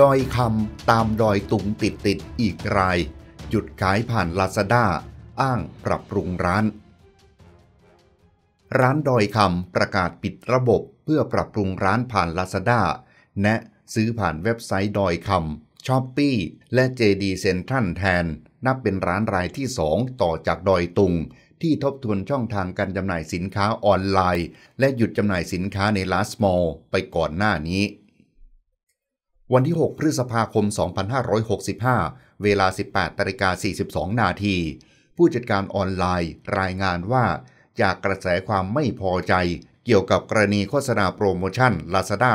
ดอยคำ ตามดอยตุงติดติดอีกรายหยุดขายผ่านลาซาด้าอ้างปรับปรุงร้าน ร้านดอยคำ ประกาศปิดระบบเพื่อปรับปรุงร้านผ่านลาซาด้าแนะซื้อผ่านเว็บไซต์ดอยคำช้อปปี้และ JD Central แทนนับเป็นร้านรายที่ 2 ต่อจากดอยตุง ที่ทบทวนช่องทางการจำหน่ายสินค้าออนไลน์ และหยุดจำหน่ายสินค้าในลาสมอลไปก่อนหน้านี้วันที่ 6 พฤษภาคม 2565 เวลา 18ตาิกา42นาที ผู้จัดการออนไลน์รายงานว่า จากกระแสความไม่พอใจ เกี่ยวกับกรณีโฆษณาโปรโมชั่น Lazada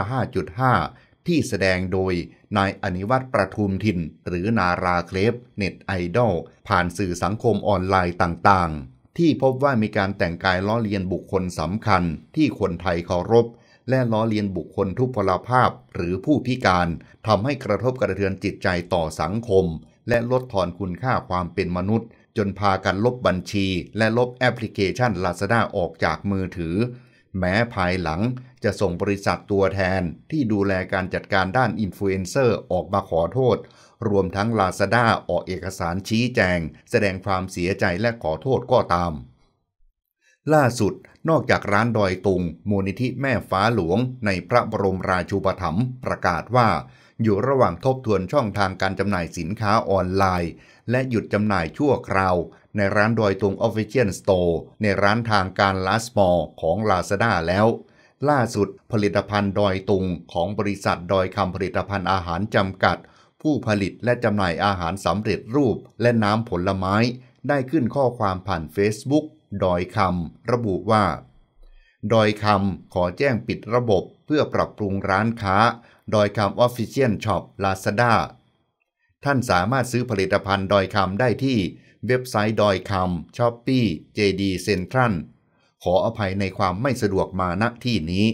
5.5 ที่แสดงโดยนายอนิวัตรประทุมทินหรือนาราเคลฟเน็ตไอดอลผ่านสื่อสังคมออนไลน์ต่างๆ ที่พบว่ามีการแต่งกายล้อเลียนบุคคลสำคัญ ที่คนไทยเคารพและล้อเลียนบุคคลทุพพลภาพหรือผู้พิการทำให้กระทบกระเทือนจิตใจต่อสังคม และลดทอนคุณค่าความเป็นมนุษย์ จนพากันลบบัญชีและลบแอปพลิเคชัน Lazada ออกจากมือถือ แม้ภายหลังจะส่งบริษัทตัวแทนที่ดูแลการจัดการด้านอินฟลูเอนเซอร์ ออกมาขอโทษ รวมทั้ง Lazada ออกเอกสารชี้แจงแสดงความเสียใจและขอโทษก็ตามล่าสุดนอกจากร้านดอยตุงมูลนิธิแม่ฟ้าหลวงในพระบรมราชูปถัมภ์ประกาศว่า อยู่ระหว่างทบทวนช่องทางการจำหน่ายสินค้าออนไลน์ และหยุดจำหน่ายชั่วคราวในร้านดอยตุงออฟฟิเชียลสโตร์ในร้านทางการลาสมอของลาซาด้าแล้ว ล่าสุดผลิตภัณฑ์ดอยตุงของบริษัทดอยคำผลิตภัณฑ์อาหารจำกัด ผู้ผลิตและจำหน่ายอาหารสำเร็จรูปและน้ำผลไม้ ได้ขึ้นข้อความผ่าน Facebook ดอยคำระบุว่า ดอยคำขอแจ้งปิดระบบเพื่อปรับปรุงร้านค้า ดอยคำออฟฟิเชียลช็อปลาซาด้าท่านสามารถซื้อผลิตภัณฑ์ดอยคำได้ที่เว็บไซต์ดอยคำช้อปปี้เจดีเซ็นทรัลขออภัยในความไม่สะดวกมาณที่นี้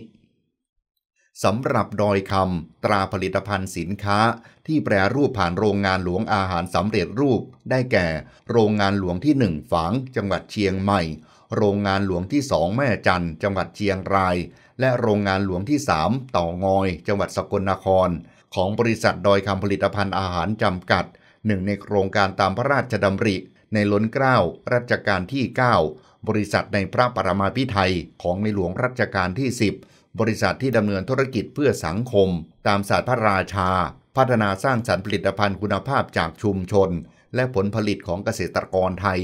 สำหรับ ดอยคำตราผลิตภัณฑ์สินค้าที่แปรรูปผ่านโรงงานหลวงอาหารสำเร็จรูปได้แก่ โรงงานหลวงที่ 1 ฝางจังหวัดเชียงใหม่ โรงงานหลวงที่สองแม่จันจังหวัดเชียงราย และโรงงานหลวงที่สามเต่างอย จังหวัดสกลนคร ของบริษัทดอยคำผลิตภัณฑ์อาหารจำกัด หนึ่งในโครงการตามพระราชดำริในล้นเกล้า รัชกาลที่ 9 บริษัทในพระปรมาภิไธยของในหลวงรัชกาลที่10บริษัทที่ดำเนินธุรกิจเพื่อสังคม ตามศาสตร์พระราชา พัฒนาสร้างสรรค์ผลิตภัณฑ์คุณภาพจากชุมชน และผลผลิตของเกษตรกรไทย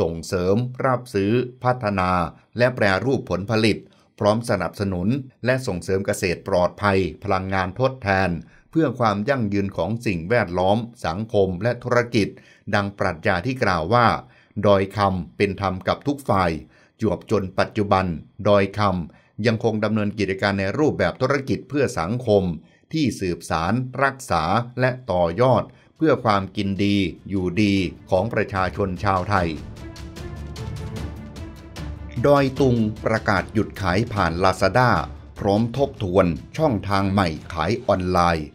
ส่งเสริม รับซื้อ พัฒนา และแปรรูปผลผลิต พร้อมสนับสนุน และส่งเสริมเกษตรปลอดภัย พลังงานทดแทน เพื่อความยั่งยืนของสิ่งแวดล้อม สังคมและธุรกิจ ดังปรัชญาที่กล่าวว่าดอยคำเป็นธรรมกับทุกฝ่าย จวบจนปัจจุบันดอยคำยังคงดำเนินกิจการในรูปแบบธุรกิจเพื่อสังคม ที่สืบสาร รักษาและต่อยอดเพื่อความกินดีอยู่ดี ของประชาชนชาวไทย ดอยตุงประกาศหยุดขายผ่าน Lazada พร้อมทบทวนช่องทางใหม่ขายออนไลน์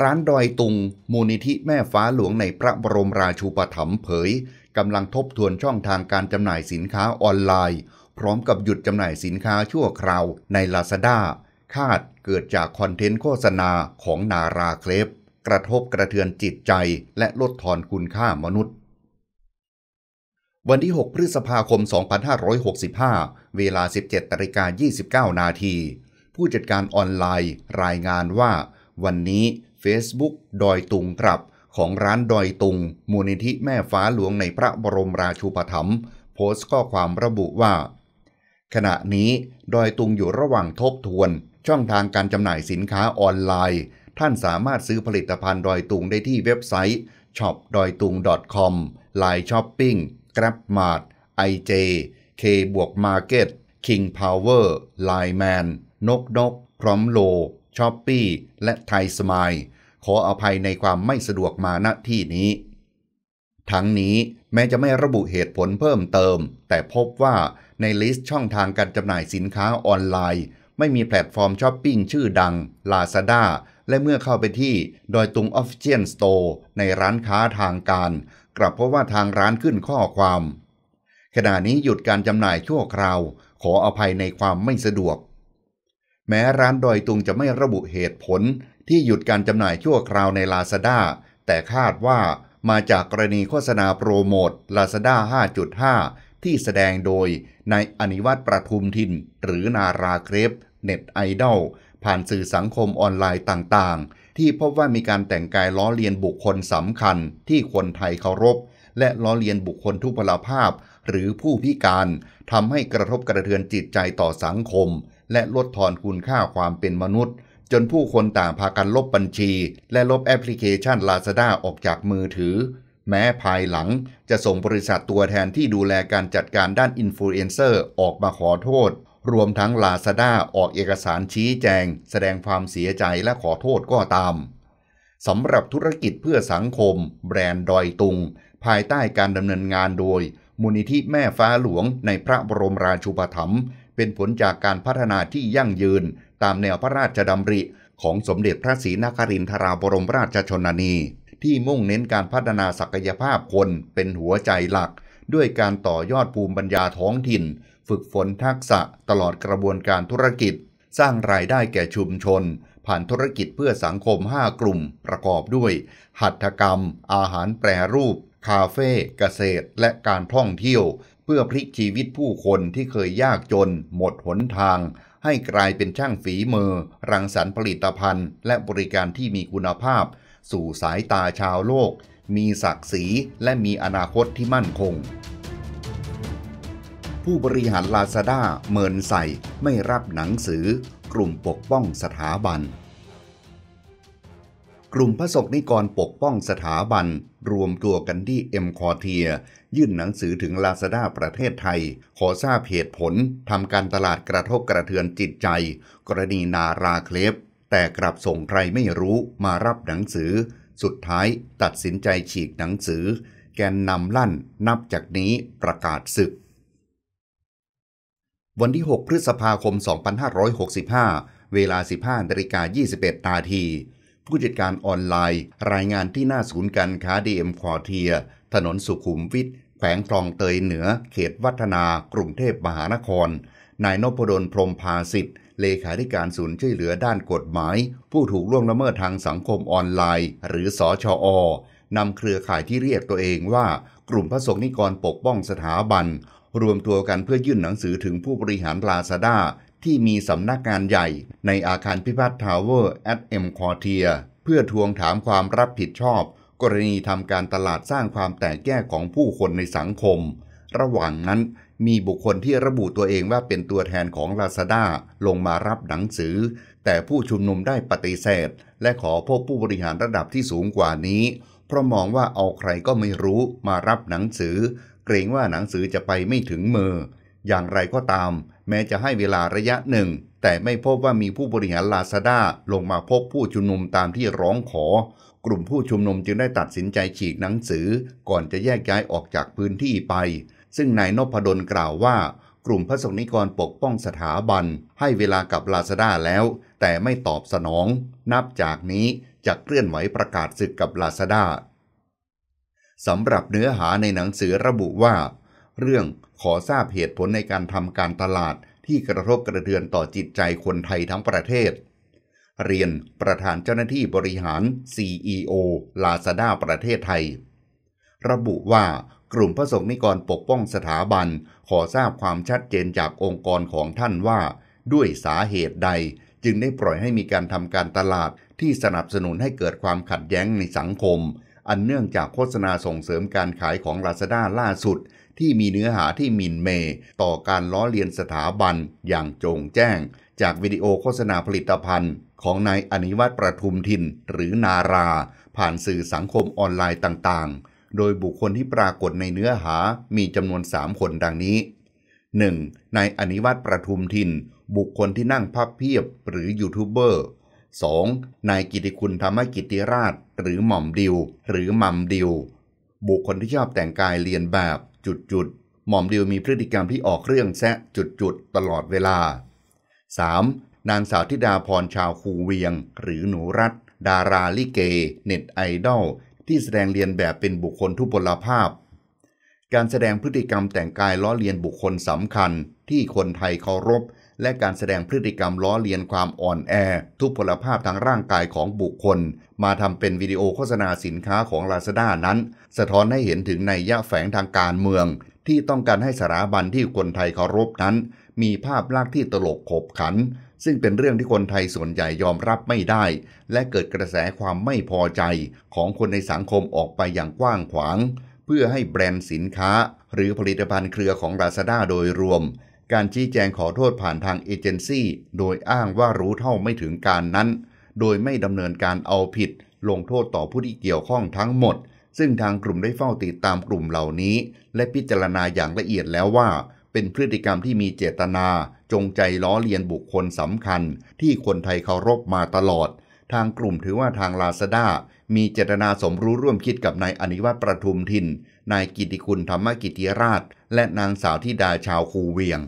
ร้านดอยตุง มูลนิธิแม่ฟ้าหลวงในพระบรมราชูปถัมภ์เผยกำลังทบทวนช่องทางการจำหน่ายสินค้าออนไลน์พร้อมกับหยุดจำหน่ายสินค้าชั่วคราวใน Lazada คาดเกิดจากคอนเทนต์โฆษณาของนาราเคลฟกระทบกระเทือนจิตใจและลดทอนคุณค่ามนุษย์ วันที่ 6 พฤษภาคม 2565 เวลา 17ตริกา29นาที ผู้จัดการออนไลน์รายงานว่า วันนี้ Facebook ดอยตุงกรับของร้านดอยตุงมูลนิธิแม่ฟ้าหลวงในพระบรมราชูปถัมภ์โพสต์ข้อความระบุว่าขณะนี้ดอยตุงอยู่ระหว่างทบทวน ช่องทางการจำหน่ายสินค้าออนไลน์ ท่านสามารถซื้อผลิตภัณฑ์ดอยตุงได้ที่เว็บไซต์ shop d o y t u n g .com Line Shopping Grab Mart IJ K บวก Market King Power Line Man นกนกพร้อมโล s h อ p ปี้และไทยสมายขออภัยในความไม่สะดวกมาณที่นี้ ทั้งนี้แม้จะไม่ระบุเหตุผลเพิ่มเติม แต่พบว่าในลิสต์ช่องทางการจำหน่ายสินค้าออนไลน์ ไม่มีแพลตฟอร์มช้อปปิ้งชื่อดัง Lazada และเมื่อเข้าไปที่ดอยตุง Official Store ในร้านค้าทางการกลับเพราะว่าทางร้านขึ้นข้อความ ขณะนี้หยุดการจำหน่ายชั่วคราว ขออภัยในความไม่สะดวก แม้ร้านดอยตุงจะไม่ระบุเหตุผล ที่หยุดการจำหน่ายชั่วคราวใน Lazada แต่คาดว่ามาจากกรณีโฆษณาโปรโมท Lazada 5.5ที่แสดงโดยนายอนิวัตรประทุมทินหรือนาราเครป เน็ตไอดอลผ่านสื่อสังคมออนไลน์ต่างๆ ที่พบว่ามีการแต่งกายล้อเลียนบุคคลสำคัญที่คนไทยเคารพและล้อเลียนบุคคลทุพพลภาพหรือผู้พิการทำให้กระทบกระเทือนจิตใจต่อสังคม และลดทอนคุณค่าความเป็นมนุษย์ จนผู้คนต่างพากันลบบัญชี และลบแอปพลิเคชัน Lazada ออกจากมือถือแม้ภายหลังจะส่งบริษัทตัวแทนที่ดูแลการจัดการด้านอินฟลูเอนเซอร์ ออกมาขอโทษ รวมทั้งลาซาด้าออกเอกสารชี้แจง แสดงความเสียใจและขอโทษก็ตาม สำหรับธุรกิจเพื่อสังคม แบรนด์ ดอยตุง ภายใต้การดำเนินงานโดยมูลนิธิแม่ฟ้าหลวงในพระบรมราชูปถัมภ์เป็นผลจากการพัฒนาที่ยั่งยืน ตามแนวพระราชดำริของสมเด็จพระศรีนครินทราบรมราชชนนี ที่มุ่งเน้นการพัฒนาศักยภาพคนเป็นหัวใจหลัก ด้วยการต่อยอดภูมิปัญญาท้องถิ่น ฝึกฝนทักษะตลอดกระบวนการธุรกิจ สร้างรายได้แก่ชุมชน ผ่านธุรกิจเพื่อสังคม 5 กลุ่มประกอบด้วย หัตถกรรม อาหารแปรรูป คาเฟ่เกษตร และการท่องเที่ยว เพื่อพลิกชีวิตผู้คนที่เคยยากจน หมดหนทางให้กลายเป็นช่างฝีมือรังสรรค์ผลิตภัณฑ์และบริการที่มีคุณภาพ สู่สายตาชาวโลก มีศักดิ์ศรีและมีอนาคตที่มั่นคง ผู้บริหารลาซาด้า เมินใส่ไม่รับหนังสือ กลุ่มปกป้องสถาบันกลุ่มพระสกนิกรปกป้องสถาบัน รวมตัวกันที่เอ็มคอเทียยื่นหนังสือถึงลาซาด้าประเทศไทย ขอทราบเหตุผลทำการตลาดกระทบกระเทือนจิตใจ กรณีนาราเคลฟแต่กลับส่งใครไม่รู้มารับหนังสือ สุดท้ายตัดสินใจฉีกหนังสือ แกนนำลั่นนับจากนี้ประกาศศึก วันที่ 6 พฤษภาคม 2565 เวลา15นาฬิกา21นาทีผู้จัดการออนไลน์ รายงานที่หน้าศูนย์การค้าดีเอ็มควอเทียถนนสุขุมวิทแขวงคลองเตยเหนือ เขตวัฒนากรุงเทพมหานครนายนพดลพรมพาสิทธิ์เลขาธิการศูนย์ช่วยเหลือด้านกฎหมาย ผู้ถูกล่วงละเมิดทางสังคมออนไลน์หรือสอชอนำเครือข่ายที่เรียกตัวเองว่ากลุ่มพระสงฆ์นิกรปกป้องสถาบัน รวมตัวกันเพื่อยื่นหนังสือถึงผู้บริหารลาซาด้าที่มีสำนักงานใหญ่ ในอาคารพิพัฒน์ทาวเวอร์แอดเอ็มคอเทียเพื่อทวงถามความรับผิดชอบ กรณีทำการตลาดสร้างความแตกแยกของผู้คนในสังคม ระหว่างนั้นมีบุคคลที่ระบุตัวเองว่าเป็นตัวแทนของลาซาด้าลงมารับหนังสือ แต่ผู้ชุมนุมได้ปฏิเสธ และขอพบผู้บริหารระดับที่สูงกว่านี้เพราะมองว่าเอาใครก็ไม่รู้มารับหนังสือ เกรงว่าหนังสือจะไปไม่ถึงมือ อย่างไรก็ตามแม้จะให้เวลาระยะหนึ่งแต่ไม่พบว่ามีผู้บริหารลาซาด้าลงมาพบผู้ชุมนุมตามที่ร้องขอ กลุ่มผู้ชุมนุมจึงได้ตัดสินใจฉีกหนังสือก่อนจะแยกย้ายออกจากพื้นที่ไป ซึ่งนายนพดลกล่าวว่า กลุ่มพระสงฆ์นิกรปกป้องสถาบัน ให้เวลากับลาซาด้าแล้ว แต่ไม่ตอบสนอง นับจากนี้จะเคลื่อนไหวประกาศศึกกับลาซาด้าสำหรับเนื้อหาในหนังสือระบุว่าเรื่องขอทราบเหตุผลในการทำการตลาดที่กระทบกระเทือนต่อจิตใจคนไทยทั้งประเทศ เรียน ประธานเจ้าหน้าที่บริหาร CEO ลาซาด้าประเทศไทย ระบุว่ากลุ่มพระสงฆ์นิกรปกป้องสถาบันขอทราบความชัดเจนจากองค์กรของท่านว่า ด้วยสาเหตุใดจึงได้ปล่อยให้มีการทำการตลาดที่สนับสนุนให้เกิดความขัดแย้งในสังคม อันเนื่องจากโฆษณาส่งเสริมการขายของลาซาด้าล่าสุดที่มีเนื้อหาที่หมิ่นเมย์ต่อการล้อเลียนสถาบันอย่างโจงแจ้ง จากวิดีโอโฆษณาผลิตภัณฑ์ ของนายอนิวัตรประทุมทินหรือนารา ผ่านสื่อสังคมออนไลน์ต่าง ๆ โดยบุคคลที่ปรากฏในเนื้อหามีจำนวน3คนดังนี้ 1. นายอนิวัตรประทุมทิน บุคคลที่นั่งพับเพียบหรือยูทูบเบอร์ 2. นายกิติคุณธรรมกิติราช หรือหม่อมดิว หรือมัมดิว บุคคลที่ชอบแต่งกายเรียนแบบจุดจุดหม่อมดิวมีพฤติกรรมที่ออกเรื่องแซะ จุดจุดตลอดเวลา 3. นางสาวธิดาพรชาวคูเวียง หรือหนูรัตดาราลิเก เน็ตไอดอลที่แสดงเรียนแบบเป็นบุคคลทุพพลภาพการแสดงพฤติกรรมแต่งกายล้อเลียนบุคคลสำคัญที่คนไทยเคารพและการแสดงพฤติกรรมล้อเลียนความอ่อนแอทุกพลภาพทางร่างกายของบุคคลมาทำเป็นวิดีโอโฆษณาสินค้าของลาซาด้านั้นสะท้อนให้เห็นถึงในยะแฝงทางการเมืองที่ต้องการให้สถาบันที่คนไทยเคารพนั้นมีภาพลักษณ์ที่ตลกขบขันซึ่งเป็นเรื่องที่คนไทยส่วนใหญ่ยอมรับไม่ได้และเกิดกระแสความไม่พอใจของคนในสังคมออกไปอย่างกว้างขวางเพื่อให้แบรนด์สินค้าหรือผลิตภัณฑ์เครือของ Lazada โดยรวม การชี้แจงขอโทษผ่านทางเอเจนซี่โดยอ้างว่ารู้เท่าไม่ถึงการนั้น โดยไม่ดำเนินการเอาผิด ลงโทษต่อผู้ที่เกี่ยวข้องทั้งหมด ซึ่งทางกลุ่มได้เฝ้าติดตามกลุ่มเหล่านี้ และพิจารณาอย่างละเอียดแล้วว่า เป็นพฤติกรรมที่มีเจตนา จงใจล้อเลียนบุคคลสำคัญ ที่คนไทยเคารพมาตลอดทางกลุ่มถือว่าทางลาซาด้ามีเจตนาสมรู้ร่วมคิดกับนายอนิวัตรประทุมทินนายกิติคุณธรรมกิติราช และนางสาวทิดาชาวคูเวียง